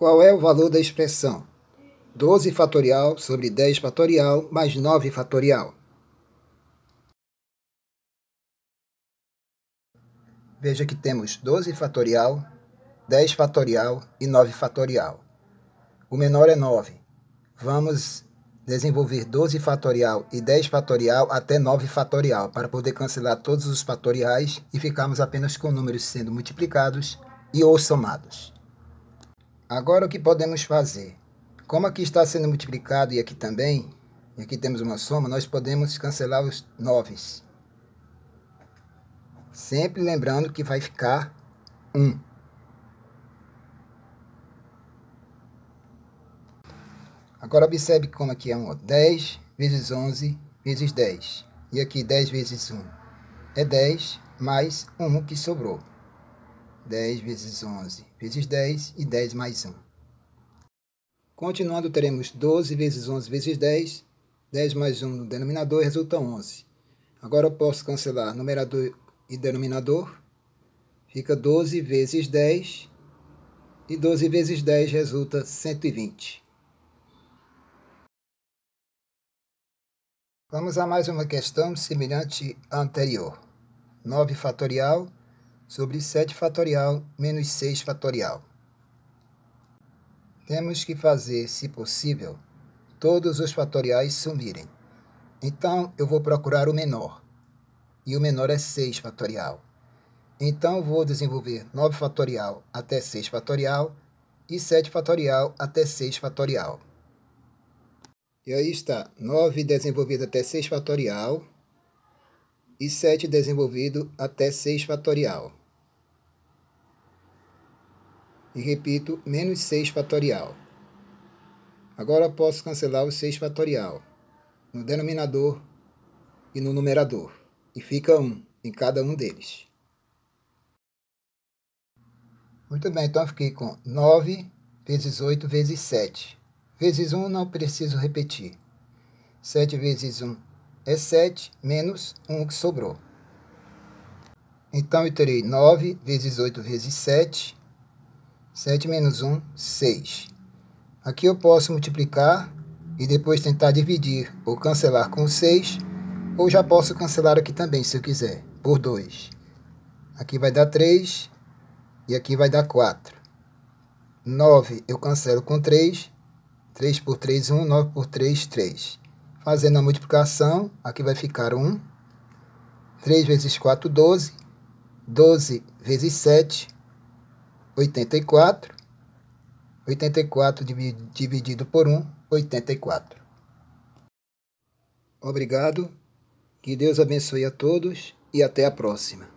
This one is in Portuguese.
Qual é o valor da expressão 12 fatorial sobre 10 fatorial mais 9 fatorial? Veja que temos 12 fatorial, 10 fatorial e 9 fatorial. O menor é 9. Vamos desenvolver 12 fatorial e 10 fatorial até 9 fatorial, para poder cancelar todos os fatoriais e ficarmos apenas com números sendo multiplicados e ou somados. Agora o que podemos fazer? Como aqui está sendo multiplicado e aqui também, e aqui temos uma soma, nós podemos cancelar os 9. Sempre lembrando que vai ficar 1. Agora observe como aqui é 1. 10 vezes 11 vezes 10. E aqui 10 vezes 1 é 10 mais 1 que sobrou. 10 vezes 11 vezes 10 e 10 mais 1. Continuando, teremos 12 vezes 11 vezes 10, 10 mais 1 no denominador resulta 11. Agora eu posso cancelar numerador e denominador, fica 12 vezes 10, e 12 vezes 10 resulta 120. Vamos a mais uma questão semelhante à anterior. 9 fatorial sobre 7 fatorial menos 6 fatorial. Temos que fazer, se possível, todos os fatoriais sumirem. Então, eu vou procurar o menor, e o menor é 6 fatorial. Então, vou desenvolver 9 fatorial até 6 fatorial e 7 fatorial até 6 fatorial. E aí está 9 desenvolvido até 6 fatorial e 7 desenvolvido até 6 fatorial. E repito, menos 6 fatorial. Agora posso cancelar o 6 fatorial no denominador e no numerador. E fica 1 em cada um deles. Muito bem, então eu fiquei com 9 vezes 8 vezes 7. Vezes 1 não preciso repetir. 7 vezes 1 é 7, menos 1 que sobrou. Então, eu terei 9 vezes 8 vezes 7, 7 menos 1, 6. Aqui eu posso multiplicar e depois tentar dividir ou cancelar com 6, ou já posso cancelar aqui também, se eu quiser, por 2. Aqui vai dar 3 e aqui vai dar 4. 9 eu cancelo com 3, 3 por 3, 1, 9 por 3, 3. Fazendo a multiplicação, aqui vai ficar 1. 3 vezes 4, 12. 12 vezes 7, 84. 84 dividido por 1, 84. Obrigado, que Deus abençoe a todos e até a próxima.